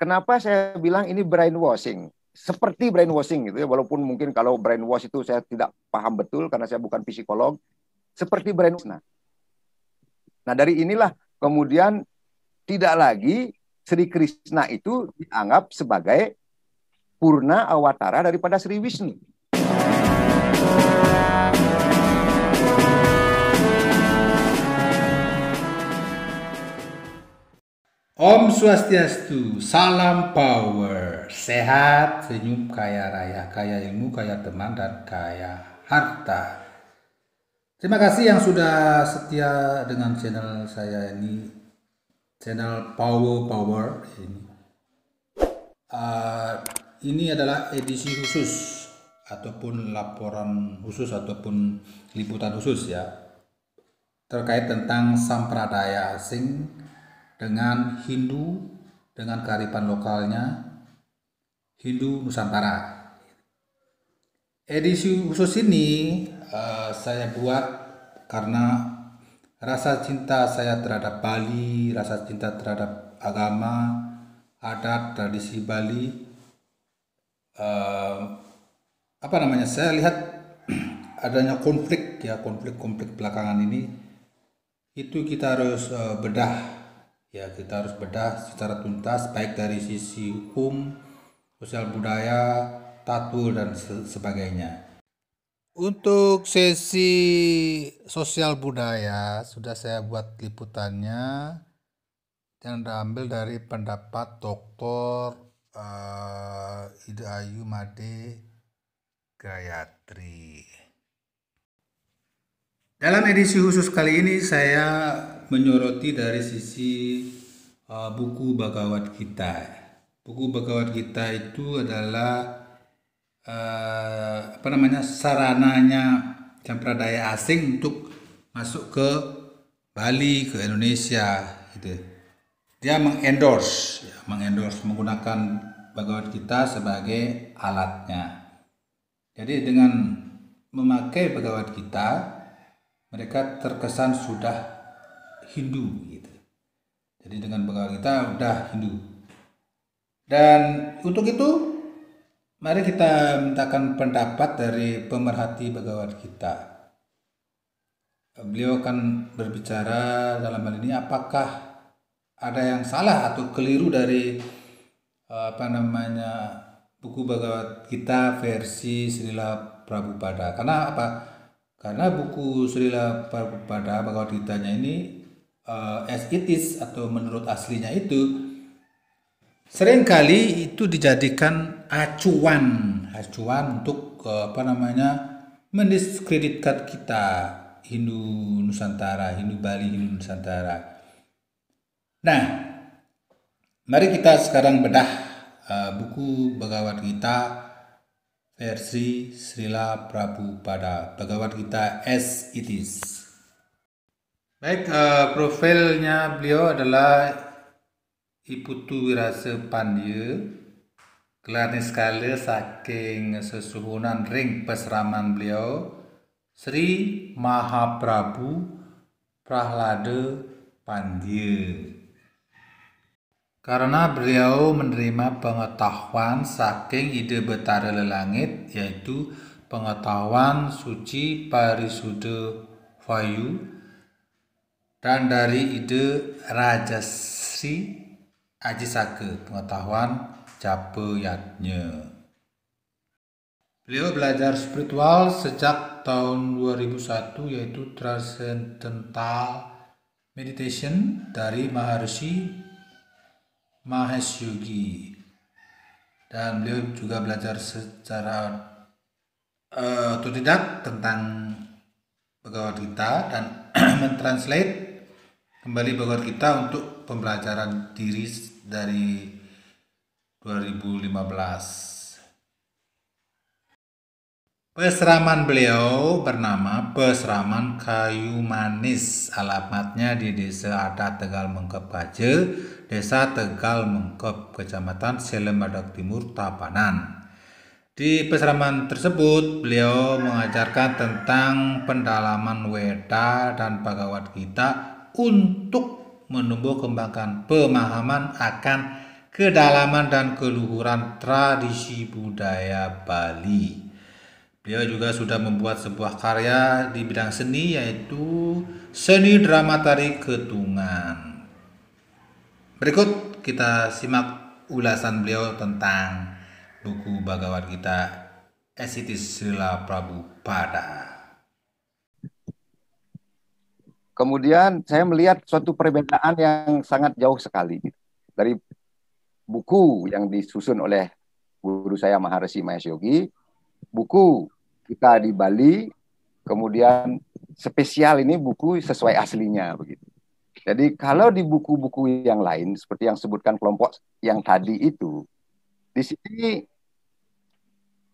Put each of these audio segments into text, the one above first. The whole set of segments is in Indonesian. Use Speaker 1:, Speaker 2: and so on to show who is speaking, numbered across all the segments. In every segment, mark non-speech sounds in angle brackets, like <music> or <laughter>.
Speaker 1: Kenapa saya bilang ini brainwashing? Seperti brainwashing gitu ya, walaupun mungkin kalau brainwash itu saya tidak paham betul karena saya bukan psikolog. Seperti brainwash. Nah, nah dari inilah kemudian tidak lagi Sri Krishna itu dianggap sebagai purna awatara daripada Sri Wisnu.
Speaker 2: Om Swastiastu, salam power, sehat, senyum, kaya raya, kaya ilmu, kaya teman, dan kaya harta. Terima kasih yang sudah setia dengan channel saya ini, channel Power Power ini. Uh, ini adalah edisi khusus ataupun laporan khusus ataupun liputan khusus ya terkait tentang sampradaya asing dengan Hindu dengan kearifan lokalnya Hindu Nusantara. Edisi khusus ini uh, saya buat karena rasa cinta saya terhadap Bali, rasa cinta terhadap agama, adat, tradisi Bali. Uh, apa namanya? Saya lihat <clears throat> adanya konflik ya konflik-konflik belakangan ini itu kita harus uh, bedah ya kita harus bedah secara tuntas baik dari sisi hukum, sosial budaya, tatul dan sebagainya. Untuk sesi sosial budaya sudah saya buat liputannya yang diambil dari pendapat Dr. Uh, eh, Ida Ayu Made Gayatri. Dalam edisi khusus kali ini saya menyoroti dari sisi uh, buku Bhagavad kita. Buku Bhagavad kita itu adalah uh, apa namanya sarananya campradaya asing untuk masuk ke Bali ke Indonesia gitu. Dia mengendorse, ya, mengendorse menggunakan Bhagavad kita sebagai alatnya. Jadi dengan memakai Bhagavad kita mereka terkesan sudah Hindu gitu. Jadi dengan bekal kita sudah Hindu. Dan untuk itu mari kita mintakan pendapat dari pemerhati Bhagavad kita. Beliau akan berbicara dalam hal ini apakah ada yang salah atau keliru dari eh, apa namanya buku Bhagavad kita versi Srila Prabhupada. Karena apa? Karena buku Srila Prabhupada Bhagavad Gita ini uh, as it is atau menurut aslinya itu seringkali itu dijadikan acuan, acuan untuk uh, apa namanya mendiskreditkan kita Hindu Nusantara, Hindu Bali, Hindu Nusantara. Nah, mari kita sekarang bedah uh, buku Bhagavad Gita versi Srila pada Bhagavad Gita as it is. Baik, uh, profilnya beliau adalah Iputu Wirasa Pandya. Kelarnya sekali saking sesuhunan ring peseraman beliau Sri Mahaprabhu Prahlada Pandya karena beliau menerima pengetahuan saking ide betara lelangit yaitu pengetahuan suci parisude vayu dan dari ide rajasi ajisake pengetahuan capo yatnya beliau belajar spiritual sejak tahun 2001 yaitu transcendental meditation dari Maharishi Mahesh Yogi dan beliau juga belajar secara uh, tentang Bhagavad Gita dan <clears throat> mentranslate kembali Bhagavad Gita untuk pembelajaran diri dari 2015 Peseraman beliau bernama Peseraman Kayu Manis. Alamatnya di Desa Adat Tegal Mengkep Baje, Desa Tegal Mengkep, Kecamatan Selemadak Timur, Tapanan. Di peseraman tersebut, beliau mengajarkan tentang pendalaman Weda dan pagawat kita untuk menumbuh kembangkan pemahaman akan kedalaman dan keluhuran tradisi budaya Bali. Beliau juga sudah membuat sebuah karya di bidang seni yaitu seni drama tari ketungan. Berikut kita simak ulasan beliau tentang buku Bhagavad kita Esitis
Speaker 1: Sila Prabu Pada. Kemudian saya melihat suatu perbedaan yang sangat jauh sekali dari buku yang disusun oleh guru saya Maharishi Mahesh Yogi buku kita di Bali, kemudian spesial ini buku sesuai aslinya begitu. Jadi kalau di buku-buku yang lain seperti yang sebutkan kelompok yang tadi itu, di sini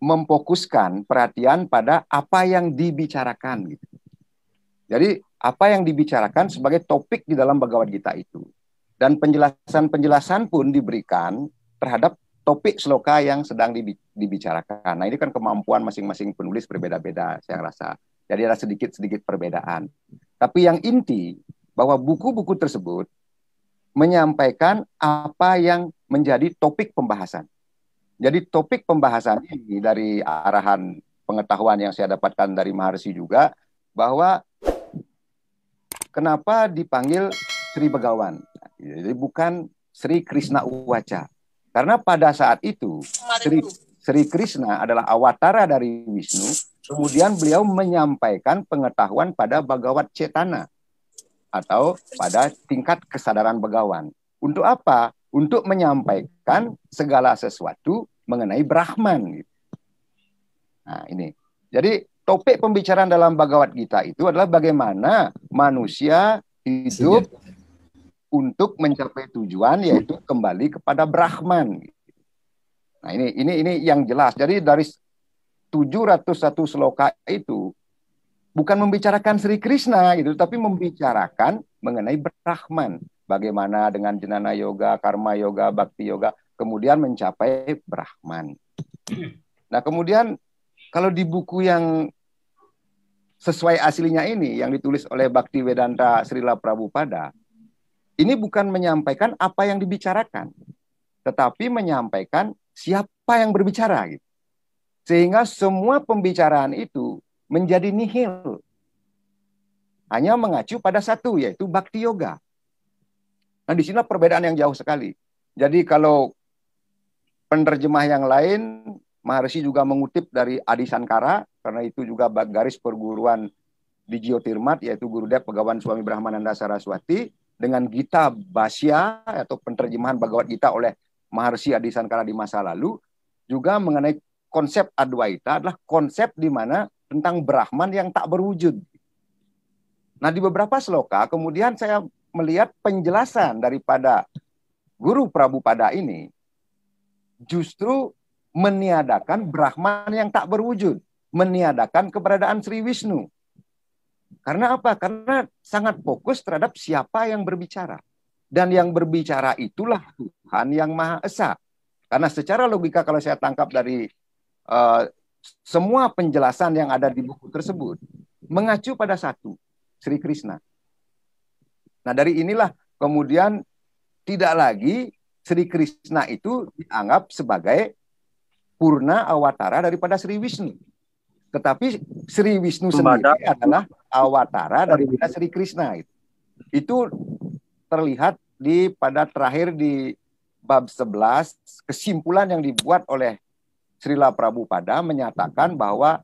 Speaker 1: memfokuskan perhatian pada apa yang dibicarakan gitu. Jadi apa yang dibicarakan sebagai topik di dalam Bhagavad Gita itu dan penjelasan-penjelasan pun diberikan terhadap topik sloka yang sedang dibicarakan. Nah, ini kan kemampuan masing-masing penulis berbeda-beda, saya rasa. Jadi ada sedikit-sedikit perbedaan. Tapi yang inti bahwa buku-buku tersebut menyampaikan apa yang menjadi topik pembahasan. Jadi topik pembahasan ini dari arahan pengetahuan yang saya dapatkan dari Maharsi juga bahwa kenapa dipanggil Sri Begawan. Jadi bukan Sri Krishna Uwaca karena pada saat itu Sri, Sri Krishna adalah awatara dari Wisnu, kemudian beliau menyampaikan pengetahuan pada Bhagawat Cetana atau pada tingkat kesadaran begawan. Untuk apa? Untuk menyampaikan segala sesuatu mengenai Brahman. Nah, ini. Jadi topik pembicaraan dalam Bhagavad Gita itu adalah bagaimana manusia hidup untuk mencapai tujuan yaitu kembali kepada Brahman. Nah ini ini ini yang jelas. Jadi dari 701 sloka itu bukan membicarakan Sri Krishna gitu, tapi membicarakan mengenai Brahman. Bagaimana dengan jenana yoga, karma yoga, bakti yoga, kemudian mencapai Brahman. Nah kemudian kalau di buku yang sesuai aslinya ini yang ditulis oleh Bakti Vedanta Srila Prabhupada, ini bukan menyampaikan apa yang dibicarakan, tetapi menyampaikan siapa yang berbicara gitu. Sehingga semua pembicaraan itu menjadi nihil. Hanya mengacu pada satu yaitu bakti yoga. Nah, di sini perbedaan yang jauh sekali. Jadi kalau penerjemah yang lain Maharshi juga mengutip dari Adi Sankara karena itu juga garis perguruan di Jyotirmat yaitu Gurudev Pegawan Suami Brahmananda Saraswati dengan Gita Basya atau penerjemahan Bhagavad Gita oleh Maharshi Adi Sankara di masa lalu juga mengenai konsep Adwaita adalah konsep di mana tentang Brahman yang tak berwujud. Nah, di beberapa seloka kemudian saya melihat penjelasan daripada Guru Prabu Pada ini justru meniadakan Brahman yang tak berwujud, meniadakan keberadaan Sri Wisnu. Karena apa? Karena sangat fokus terhadap siapa yang berbicara. Dan yang berbicara itulah Tuhan yang Maha Esa. Karena secara logika kalau saya tangkap dari uh, semua penjelasan yang ada di buku tersebut, mengacu pada satu, Sri Krishna. Nah dari inilah kemudian tidak lagi Sri Krishna itu dianggap sebagai purna awatara daripada Sri Wisnu. Tetapi Sri Wisnu sendiri adalah awatara dari daripada Sri Krishna itu. Itu terlihat di pada terakhir di bab 11 kesimpulan yang dibuat oleh Srila Prabhupada menyatakan bahwa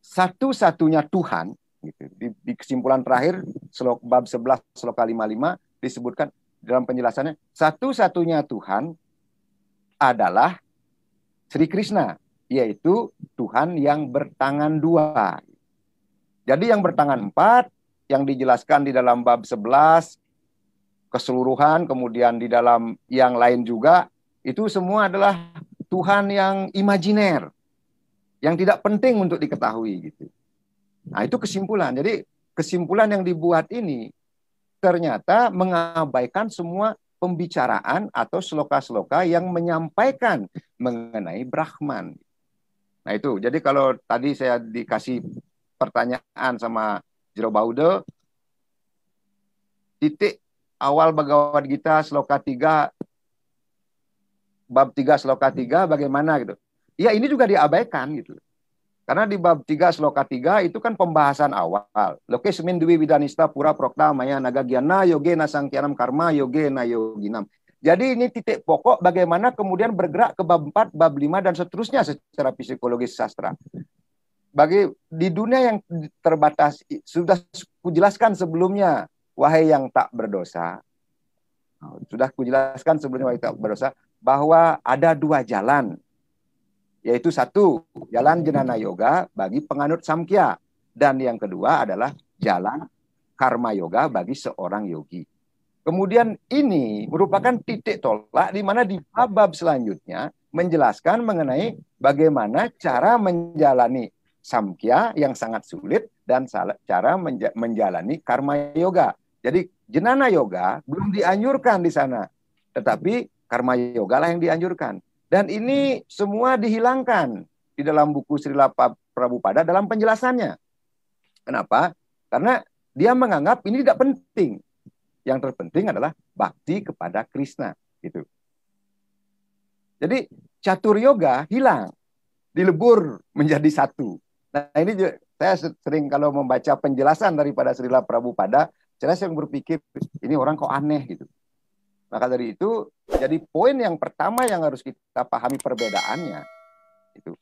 Speaker 1: satu-satunya Tuhan gitu. Di, di kesimpulan terakhir selok bab 11 sloka 55 disebutkan dalam penjelasannya satu-satunya Tuhan adalah Sri Krishna yaitu Tuhan yang bertangan dua jadi yang bertangan empat, yang dijelaskan di dalam bab 11, keseluruhan, kemudian di dalam yang lain juga, itu semua adalah Tuhan yang imajiner, yang tidak penting untuk diketahui gitu. Nah itu kesimpulan. Jadi kesimpulan yang dibuat ini ternyata mengabaikan semua pembicaraan atau seloka-seloka yang menyampaikan mengenai Brahman. Nah itu, jadi kalau tadi saya dikasih pertanyaan sama Jero Baude. Titik awal Bhagavad kita seloka tiga bab tiga seloka tiga bagaimana gitu. Ya ini juga diabaikan gitu. Karena di bab tiga seloka tiga itu kan pembahasan awal. Lokesmin dwi widanista pura prokta maya naga gyana yogena sangkianam karma yogena yoginam. Jadi ini titik pokok bagaimana kemudian bergerak ke bab 4, bab 5 dan seterusnya secara psikologis sastra bagi di dunia yang terbatas sudah kujelaskan sebelumnya wahai yang tak berdosa oh, sudah kujelaskan sebelumnya wahai tak berdosa bahwa ada dua jalan yaitu satu jalan jenana yoga bagi penganut samkhya dan yang kedua adalah jalan karma yoga bagi seorang yogi. Kemudian ini merupakan titik tolak di mana di bab selanjutnya menjelaskan mengenai bagaimana cara menjalani samkhya yang sangat sulit dan cara menjalani karma yoga. Jadi jenana yoga belum dianjurkan di sana, tetapi karma yoga lah yang dianjurkan. Dan ini semua dihilangkan di dalam buku Sri Prabu Prabupada dalam penjelasannya. Kenapa? Karena dia menganggap ini tidak penting. Yang terpenting adalah bakti kepada Krishna, gitu. Jadi catur yoga hilang, dilebur menjadi satu. Nah ini juga, saya sering kalau membaca penjelasan daripada Srila Prabupada, saya yang berpikir ini orang kok aneh gitu. Maka dari itu jadi poin yang pertama yang harus kita pahami perbedaannya itu.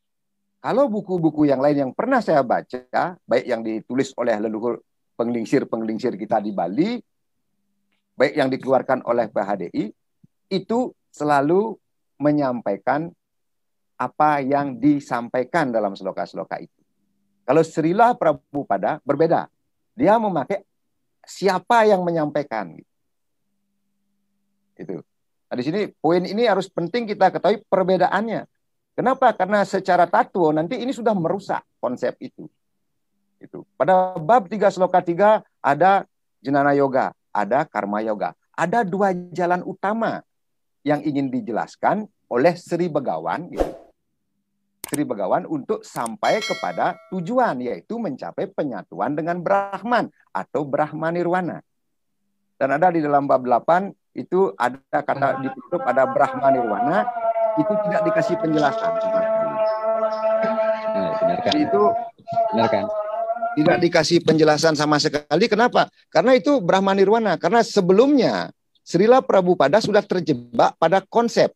Speaker 1: Kalau buku-buku yang lain yang pernah saya baca, baik yang ditulis oleh leluhur penglingsir-penglingsir kita di Bali, baik yang dikeluarkan oleh PHDI, itu selalu menyampaikan apa yang disampaikan dalam seloka-seloka itu. Kalau Prabu pada berbeda. Dia memakai siapa yang menyampaikan. gitu. Nah, di sini poin ini harus penting kita ketahui perbedaannya. Kenapa? Karena secara tatwa nanti ini sudah merusak konsep itu. Itu. Pada bab 3 sloka 3 ada jenana yoga, ada karma yoga. Ada dua jalan utama yang ingin dijelaskan oleh Sri Begawan gitu Sri Begawan untuk sampai kepada tujuan yaitu mencapai penyatuan dengan Brahman atau Brahma Nirwana. Dan ada di dalam bab 8 itu ada kata ditutup ada Brahma Nirwana itu tidak dikasih penjelasan nah, Benarkan? Itu benar Tidak dikasih penjelasan sama sekali. Kenapa? Karena itu Brahma Nirwana. Karena sebelumnya Srila Pada sudah terjebak pada konsep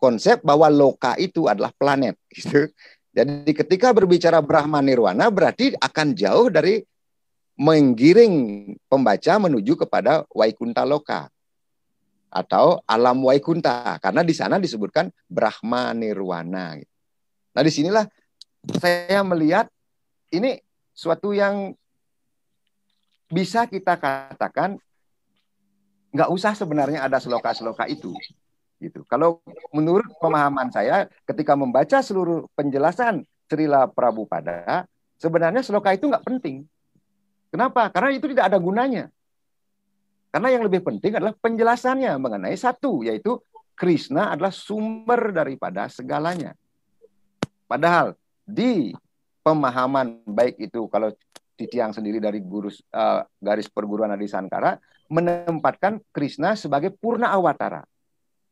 Speaker 1: konsep bahwa loka itu adalah planet. <laughs> Gitu. Jadi ketika berbicara Brahma Nirwana berarti akan jauh dari menggiring pembaca menuju kepada Waikunta Loka atau alam Waikunta karena di sana disebutkan Brahma Nirwana. Gitu. Nah disinilah saya melihat ini suatu yang bisa kita katakan nggak usah sebenarnya ada seloka-seloka itu. Gitu. Kalau menurut pemahaman saya, ketika membaca seluruh penjelasan Srila Prabupada, sebenarnya seloka itu nggak penting. Kenapa? Karena itu tidak ada gunanya. Karena yang lebih penting adalah penjelasannya mengenai satu, yaitu Krishna adalah sumber daripada segalanya. Padahal di pemahaman baik itu kalau Titiang sendiri dari gurus, uh, eh, garis perguruan Adi Sankara menempatkan Krishna sebagai purna awatara.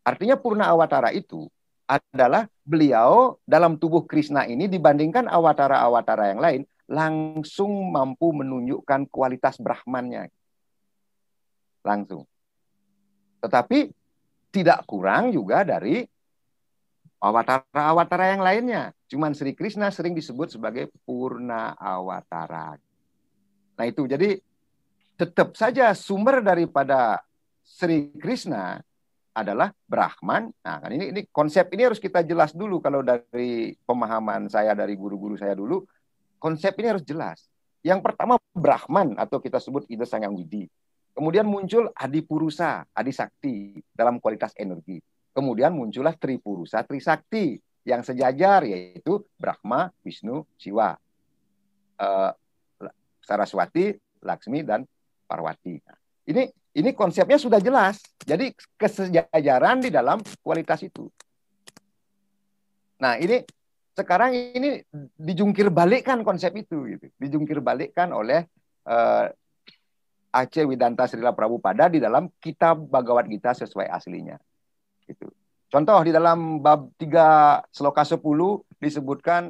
Speaker 1: Artinya purna awatara itu adalah beliau dalam tubuh Krishna ini dibandingkan awatara-awatara yang lain langsung mampu menunjukkan kualitas Brahmannya. Langsung. Tetapi tidak kurang juga dari awatara-awatara yang lainnya. Cuman Sri Krishna sering disebut sebagai purna awatara. Nah itu jadi tetap saja sumber daripada Sri Krishna adalah Brahman. Nah, kan ini ini konsep ini harus kita jelas dulu kalau dari pemahaman saya dari guru-guru saya dulu, konsep ini harus jelas. Yang pertama Brahman atau kita sebut Ida Sangang Widi. Kemudian muncul Adi Purusa, Adi Sakti dalam kualitas energi. Kemudian muncullah Tri Purusa Tri Sakti yang sejajar yaitu Brahma, Wisnu, Siwa, eh, Saraswati, Laksmi dan Parwati. Nah, ini ini konsepnya sudah jelas. Jadi kesejajaran di dalam kualitas itu. Nah, ini sekarang ini dijungkir balikkan konsep itu gitu. Dijungkir balikkan oleh uh, eh, Aceh Widanta Srila pada di dalam kitab Bhagavad Gita sesuai aslinya. Gitu. Contoh di dalam bab 3 seloka 10 disebutkan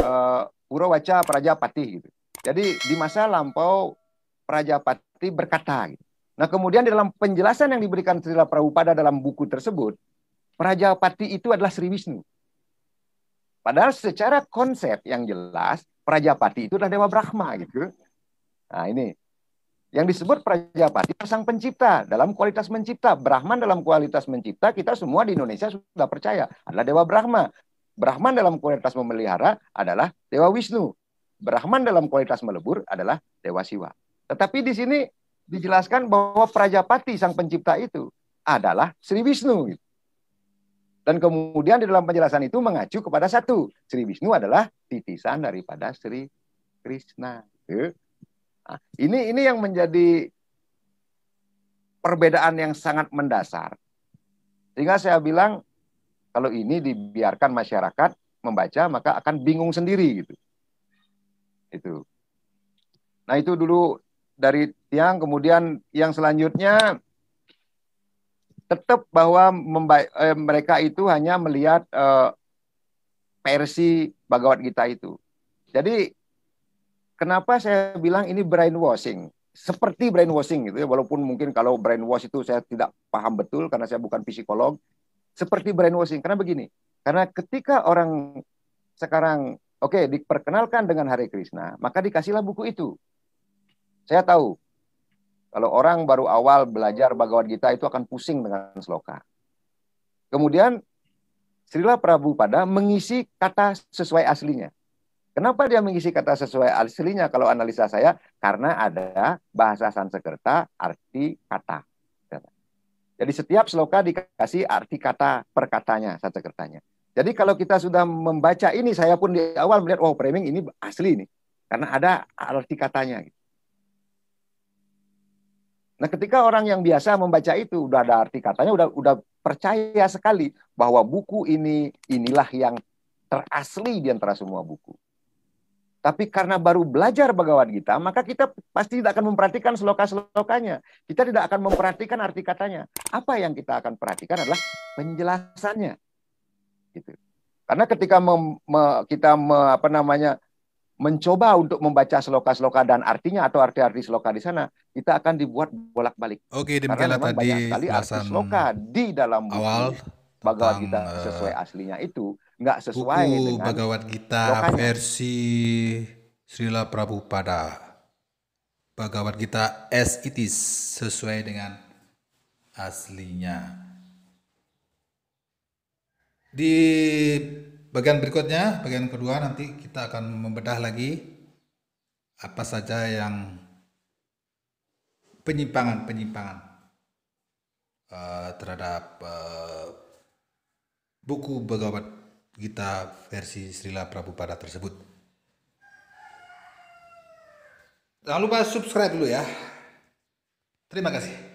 Speaker 1: uh, Urawaca Patih. gitu. Jadi di masa lampau Patih berkata gitu. Nah, kemudian di dalam penjelasan yang diberikan Srila Prabhupada dalam buku tersebut, Prajapati itu adalah Sri Wisnu. Padahal secara konsep yang jelas, Prajapati itu adalah Dewa Brahma gitu. Nah, ini yang disebut Prajapati sang pencipta dalam kualitas mencipta. Brahman dalam kualitas mencipta, kita semua di Indonesia sudah percaya adalah Dewa Brahma. Brahman dalam kualitas memelihara adalah Dewa Wisnu. Brahman dalam kualitas melebur adalah Dewa Siwa. Tetapi di sini dijelaskan bahwa Prajapati sang pencipta itu adalah Sri Wisnu. Dan kemudian di dalam penjelasan itu mengacu kepada satu, Sri Wisnu adalah titisan daripada Sri Krishna. Eh? Nah, ini ini yang menjadi perbedaan yang sangat mendasar. Sehingga saya bilang kalau ini dibiarkan masyarakat membaca maka akan bingung sendiri gitu. Itu. Nah, itu dulu dari yang kemudian yang selanjutnya tetap bahwa eh, mereka itu hanya melihat eh, versi Bhagavad Gita itu. Jadi kenapa saya bilang ini brainwashing? Seperti brainwashing gitu ya, walaupun mungkin kalau brainwash itu saya tidak paham betul karena saya bukan psikolog. Seperti brainwashing karena begini, karena ketika orang sekarang oke okay, diperkenalkan dengan hari Krishna, maka dikasihlah buku itu. Saya tahu kalau orang baru awal belajar Bhagavad Gita itu akan pusing dengan sloka. Kemudian Srila pada mengisi kata sesuai aslinya. Kenapa dia mengisi kata sesuai aslinya kalau analisa saya? Karena ada bahasa sansekerta arti kata. Jadi setiap sloka dikasih arti kata perkatanya, sansekertanya. Jadi kalau kita sudah membaca ini, saya pun di awal melihat, wow, oh, framing ini asli ini Karena ada arti katanya. Gitu. Nah, ketika orang yang biasa membaca itu udah ada arti katanya udah udah percaya sekali bahwa buku ini inilah yang terasli di antara semua buku. Tapi karena baru belajar Bhagavad Gita, maka kita pasti tidak akan memperhatikan seloka-selokanya. Kita tidak akan memperhatikan arti katanya. Apa yang kita akan perhatikan adalah penjelasannya. Gitu. Karena ketika mem, me, kita me, apa namanya mencoba untuk membaca seloka-seloka dan artinya atau arti-arti seloka di sana, kita akan dibuat bolak-balik. Oke, demikianlah tadi alasan seloka di dalam buku awal Bhagavad Gita eh, sesuai aslinya itu nggak sesuai buku dengan Bhagavad
Speaker 2: Gita lokanya. versi Srila Prabhupada. Bhagavad Gita as it is sesuai dengan aslinya. Di Bagian berikutnya, bagian kedua nanti kita akan membedah lagi apa saja yang penyimpangan-penyimpangan uh, terhadap uh, buku Bhagavad Gita versi Srila Prabhupada tersebut.
Speaker 1: Jangan lupa subscribe dulu ya. Terima kasih.